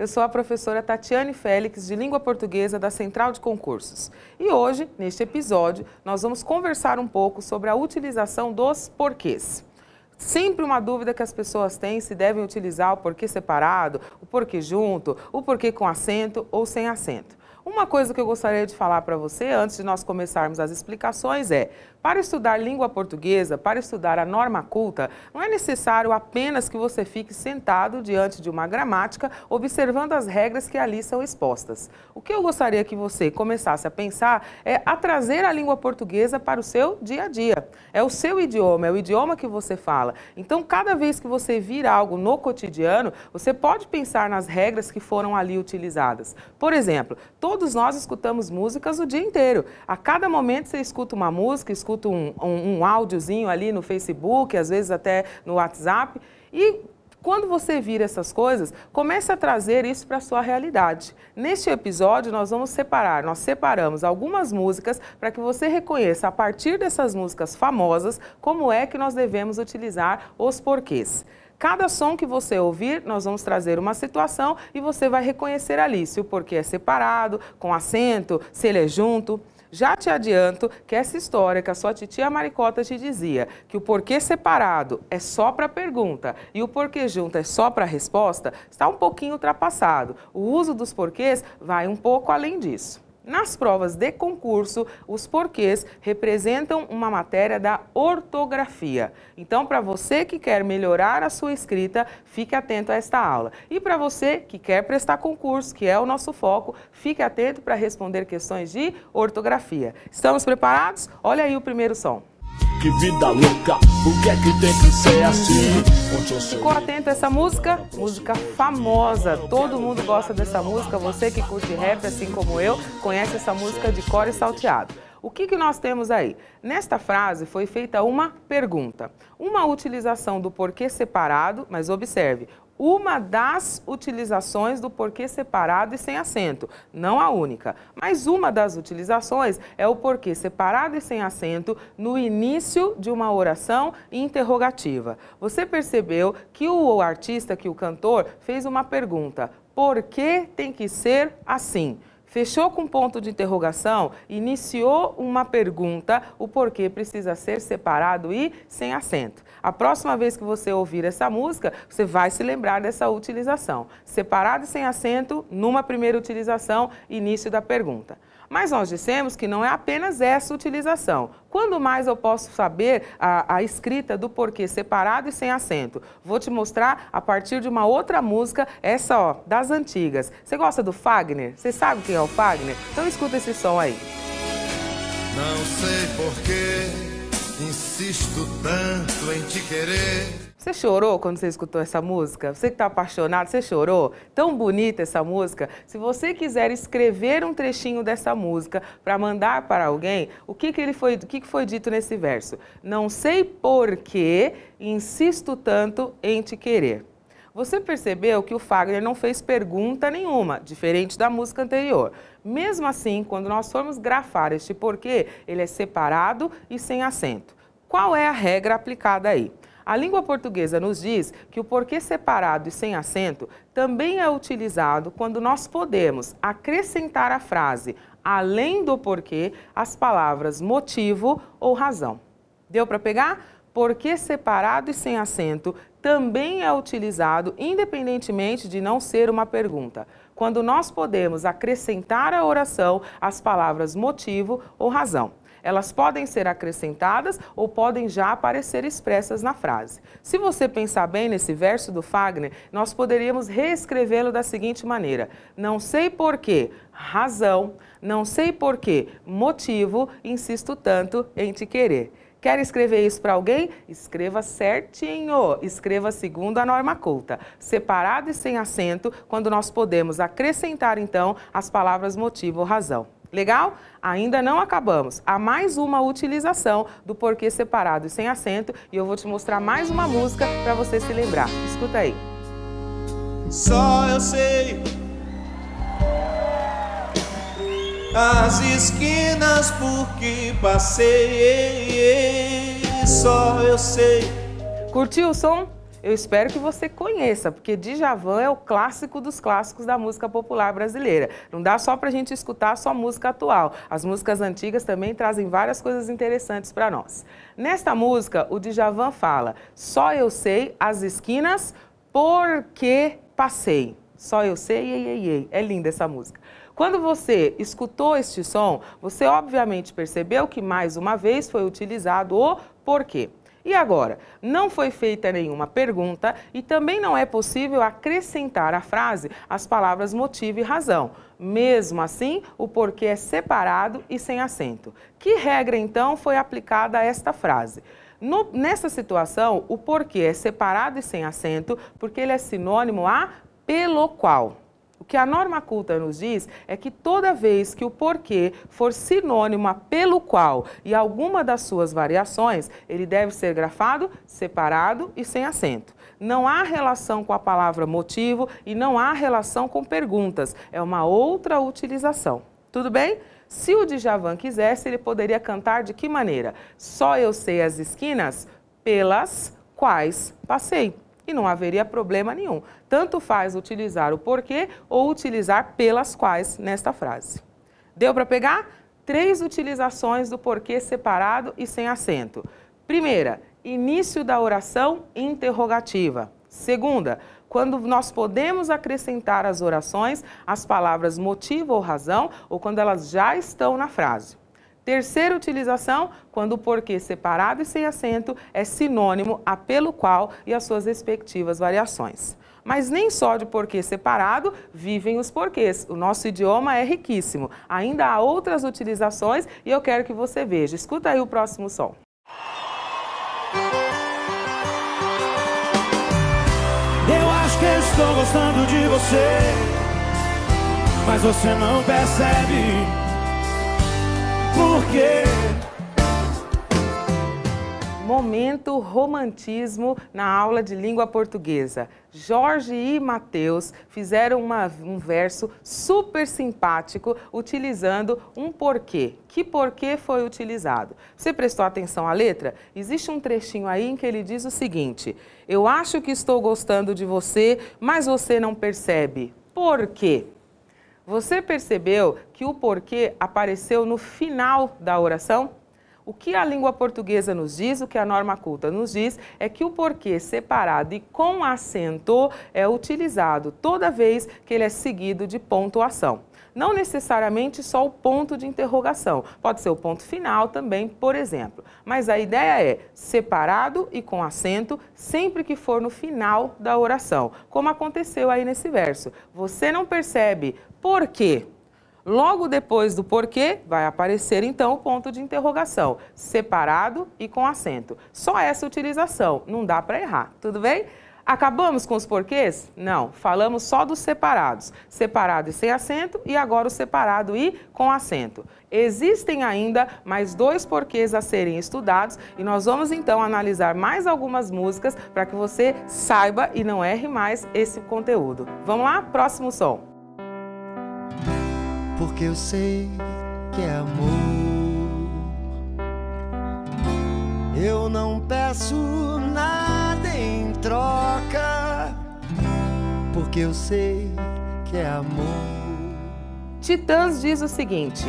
Eu sou a professora Tatiane Félix, de Língua Portuguesa da Central de Concursos. E hoje, neste episódio, nós vamos conversar um pouco sobre a utilização dos porquês. Sempre uma dúvida que as pessoas têm se devem utilizar o porquê separado, o porquê junto, o porquê com acento ou sem acento. Uma coisa que eu gostaria de falar para você antes de nós começarmos as explicações é: para estudar língua portuguesa, para estudar a norma culta, não é necessário apenas que você fique sentado diante de uma gramática, observando as regras que ali são expostas. O que eu gostaria que você começasse a pensar é a trazer a língua portuguesa para o seu dia a dia. É o seu idioma, é o idioma que você fala. Então, cada vez que você vir algo no cotidiano, você pode pensar nas regras que foram ali utilizadas. Por exemplo, todos nós escutamos músicas o dia inteiro. A cada momento você escuta uma música, escuta escuta um, um, um áudiozinho ali no Facebook, às vezes até no WhatsApp, e quando você vira essas coisas, comece a trazer isso para a sua realidade. Neste episódio, nós vamos separar, nós separamos algumas músicas para que você reconheça, a partir dessas músicas famosas, como é que nós devemos utilizar os porquês. Cada som que você ouvir, nós vamos trazer uma situação e você vai reconhecer ali se o porquê é separado, com acento, se ele é junto. Já te adianto que essa história que a sua titia Maricota te dizia, que o porquê separado é só para pergunta e o porquê junto é só para resposta, está um pouquinho ultrapassado. O uso dos porquês vai um pouco além disso. Nas provas de concurso, os porquês representam uma matéria da ortografia. Então, para você que quer melhorar a sua escrita, fique atento a esta aula. E para você que quer prestar concurso, que é o nosso foco, fique atento para responder questões de ortografia. Estamos preparados? Olha aí o primeiro som que vida louca, por que é que tem que ser assim? Ficou atento a essa música? Música famosa, todo mundo gosta dessa música, você que curte rap assim como eu, conhece essa música de core salteado. O que, que nós temos aí? Nesta frase foi feita uma pergunta, uma utilização do porquê separado, mas observe, uma das utilizações do porquê separado e sem acento, não a única, mas uma das utilizações é o porquê separado e sem acento no início de uma oração interrogativa. Você percebeu que o artista, que o cantor, fez uma pergunta: por que tem que ser assim? fechou com ponto de interrogação, iniciou uma pergunta, o porquê precisa ser separado e sem acento. A próxima vez que você ouvir essa música, você vai se lembrar dessa utilização. Separado e sem acento, numa primeira utilização, início da pergunta. Mas nós dissemos que não é apenas essa utilização. Quando mais eu posso saber a, a escrita do porquê separado e sem acento? Vou te mostrar a partir de uma outra música, essa ó, das antigas. Você gosta do Fagner? Você sabe quem é o Fagner? Então escuta esse som aí. Não sei porquê, insisto tanto em te querer você chorou quando você escutou essa música? Você que está apaixonado, você chorou? Tão bonita essa música. Se você quiser escrever um trechinho dessa música para mandar para alguém, o que, que, ele foi, o que, que foi dito nesse verso? Não sei por que insisto tanto em te querer. Você percebeu que o Fagner não fez pergunta nenhuma, diferente da música anterior. Mesmo assim, quando nós formos grafar este porquê, ele é separado e sem acento. Qual é a regra aplicada aí? A língua portuguesa nos diz que o porquê separado e sem acento também é utilizado quando nós podemos acrescentar à frase, além do porquê, as palavras motivo ou razão. Deu para pegar? Porquê separado e sem acento também é utilizado independentemente de não ser uma pergunta, quando nós podemos acrescentar à oração as palavras motivo ou razão elas podem ser acrescentadas ou podem já aparecer expressas na frase. Se você pensar bem nesse verso do Fagner, nós poderíamos reescrevê-lo da seguinte maneira: Não sei porquê, razão, não sei porquê, motivo, insisto tanto em te querer. Quer escrever isso para alguém? Escreva certinho. Escreva segundo a norma culta, separado e sem acento, quando nós podemos acrescentar então as palavras motivo ou razão. Legal? Ainda não acabamos. Há mais uma utilização do porquê separado e sem acento e eu vou te mostrar mais uma música para você se lembrar. Escuta aí. Só eu sei as esquinas passei. Só eu sei. Curtiu o som? eu espero que você conheça, porque Djavan é o clássico dos clássicos da música popular brasileira. Não dá só para a gente escutar sua música atual. As músicas antigas também trazem várias coisas interessantes para nós. Nesta música, o Djavan fala: Só eu sei as esquinas porque passei. Só eu sei, ei, ei, ei. É linda essa música. Quando você escutou este som, você obviamente percebeu que mais uma vez foi utilizado o porquê. E agora, não foi feita nenhuma pergunta e também não é possível acrescentar à frase as palavras motivo e razão. Mesmo assim, o porquê é separado e sem acento. Que regra então foi aplicada a esta frase? No, nessa situação, o porquê é separado e sem acento porque ele é sinônimo a pelo qual que a norma culta nos diz é que toda vez que o porquê for sinônimo a pelo qual e alguma das suas variações, ele deve ser grafado separado e sem acento. Não há relação com a palavra motivo e não há relação com perguntas. É uma outra utilização. Tudo bem? Se o Djavan quisesse, ele poderia cantar de que maneira? Só eu sei as esquinas pelas quais passei e não haveria problema nenhum. Tanto faz utilizar o porquê ou utilizar pelas quais nesta frase. Deu para pegar? Três utilizações do porquê separado e sem acento. Primeira, início da oração interrogativa. Segunda, quando nós podemos acrescentar às orações as palavras motivo ou razão ou quando elas já estão na frase. Terceira utilização, quando o porquê separado e sem acento é sinônimo a pelo qual e as suas respectivas variações. Mas nem só de porquê separado vivem os porquês. O nosso idioma é riquíssimo. Ainda há outras utilizações e eu quero que você veja. Escuta aí o próximo som. Eu acho que eu estou gostando de você, mas você não percebe porquê. Momento romantismo na aula de língua portuguesa. Jorge e Mateus fizeram uma, um verso super simpático utilizando um porquê. Que porquê foi utilizado? Você prestou atenção à letra? Existe um trechinho aí em que ele diz o seguinte: Eu acho que estou gostando de você, mas você não percebe. Por quê? Você percebeu que o porquê apareceu no final da oração? O que a língua portuguesa nos diz, o que a norma culta nos diz, é que o porquê separado e com acento é utilizado toda vez que ele é seguido de pontuação não necessariamente só o ponto de interrogação, pode ser o ponto final também, por exemplo. Mas a ideia é separado e com acento sempre que for no final da oração, como aconteceu aí nesse verso. Você não percebe por quê? Logo depois do porquê, vai aparecer então o ponto de interrogação, separado e com acento. Só essa utilização, não dá para errar, tudo bem? Acabamos com os porquês? Não, falamos só dos separados. Separado e sem acento e agora o separado e com acento. Existem ainda mais dois porquês a serem estudados e nós vamos então analisar mais algumas músicas para que você saiba e não erre mais esse conteúdo. Vamos lá? Próximo som porque eu sei que é amor. Eu não peço nada em troca, porque eu sei que é amor. Titãs diz o seguinte: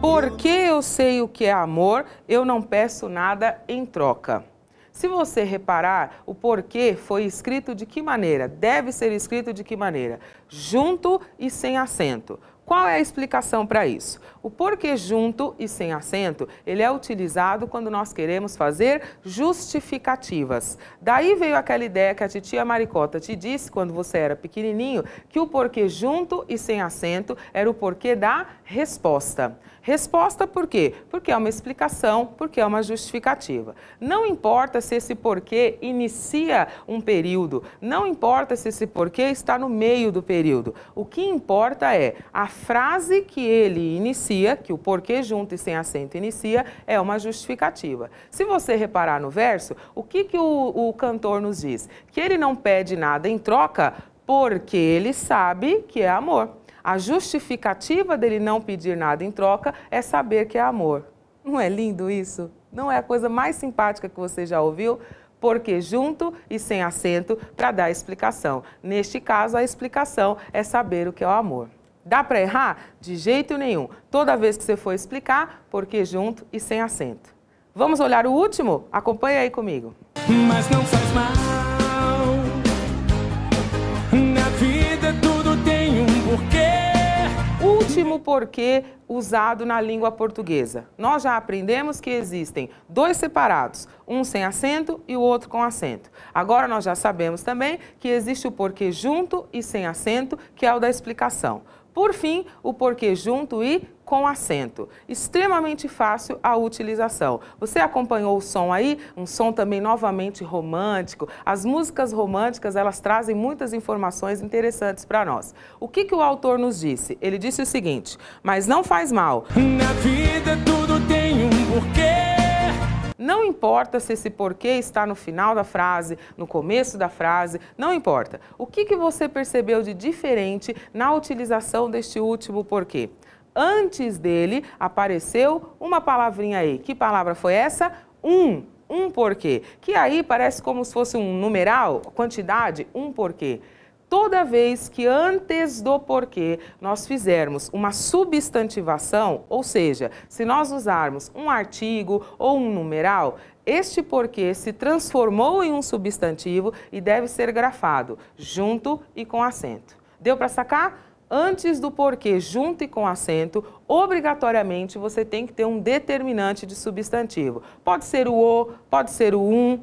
Porque eu sei o que é amor, eu não peço nada em troca. Se você reparar, o porquê foi escrito de que maneira? Deve ser escrito de que maneira? Junto e sem acento. Qual é a explicação para isso? O porquê junto e sem acento, ele é utilizado quando nós queremos fazer justificativas. Daí veio aquela ideia que a titia Maricota te disse quando você era pequenininho, que o porquê junto e sem acento era o porquê da resposta. Resposta por quê? Porque é uma explicação, porque é uma justificativa. Não importa se esse porquê inicia um período, não importa se esse porquê está no meio do período. O que importa é a frase que ele inicia inicia, que o porquê junto e sem acento inicia, é uma justificativa. Se você reparar no verso, o que, que o, o cantor nos diz? Que ele não pede nada em troca porque ele sabe que é amor. A justificativa dele não pedir nada em troca é saber que é amor. Não é lindo isso? Não é a coisa mais simpática que você já ouviu? porque junto e sem acento para dar explicação. Neste caso, a explicação é saber o que é o amor. Dá para errar? De jeito nenhum. Toda vez que você for explicar, porque junto e sem acento. Vamos olhar o último? Acompanha aí comigo. Mas não faz mal. Na vida tudo tem um porquê. Último porquê usado na língua portuguesa. Nós já aprendemos que existem dois separados, um sem acento e o outro com acento. Agora nós já sabemos também que existe o porquê junto e sem acento, que é o da explicação. Por fim, o porquê junto e com acento. Extremamente fácil a utilização. Você acompanhou o som aí? Um som também novamente romântico. As músicas românticas, elas trazem muitas informações interessantes para nós. O que, que o autor nos disse? Ele disse o seguinte, mas não faz mal. Na vida do não importa se esse porquê está no final da frase, no começo da frase, não importa. O que, que você percebeu de diferente na utilização deste último porquê? Antes dele apareceu uma palavrinha aí. Que palavra foi essa? Um. Um porquê. Que aí parece como se fosse um numeral, quantidade, um porquê toda vez que antes do porquê nós fizermos uma substantivação, ou seja, se nós usarmos um artigo ou um numeral, este porquê se transformou em um substantivo e deve ser grafado junto e com acento. Deu para sacar? Antes do porquê, junto e com acento, obrigatoriamente você tem que ter um determinante de substantivo. Pode ser o o, pode ser o um,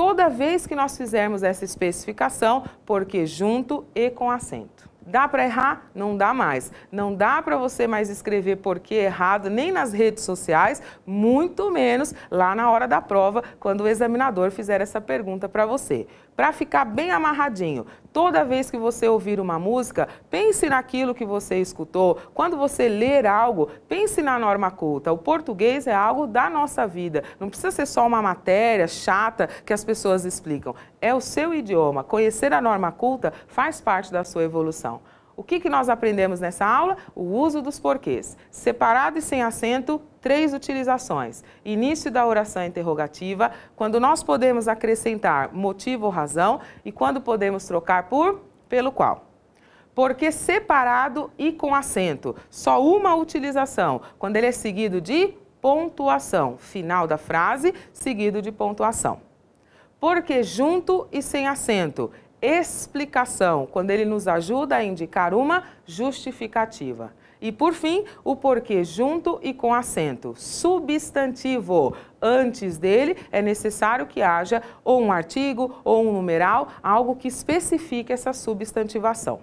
toda vez que nós fizermos essa especificação, porque junto e com acento. Dá para errar? Não dá mais. Não dá para você mais escrever porque errado, nem nas redes sociais, muito menos lá na hora da prova, quando o examinador fizer essa pergunta para você. Para ficar bem amarradinho, toda vez que você ouvir uma música, pense naquilo que você escutou. Quando você ler algo, pense na norma culta. O português é algo da nossa vida. Não precisa ser só uma matéria chata que as pessoas explicam. É o seu idioma. Conhecer a norma culta faz parte da sua evolução. O que, que nós aprendemos nessa aula? O uso dos porquês. Separado e sem acento, três utilizações. Início da oração interrogativa, quando nós podemos acrescentar motivo ou razão e quando podemos trocar por pelo qual porque separado e com acento. Só uma utilização, quando ele é seguido de pontuação. Final da frase, seguido de pontuação. Porque junto e sem acento explicação, quando ele nos ajuda a indicar uma justificativa. E por fim, o porquê junto e com acento. Substantivo. Antes dele é necessário que haja ou um artigo ou um numeral, algo que especifique essa substantivação.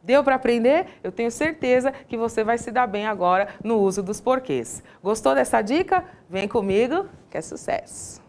Deu para aprender? Eu tenho certeza que você vai se dar bem agora no uso dos porquês. Gostou dessa dica? Vem comigo, que é sucesso!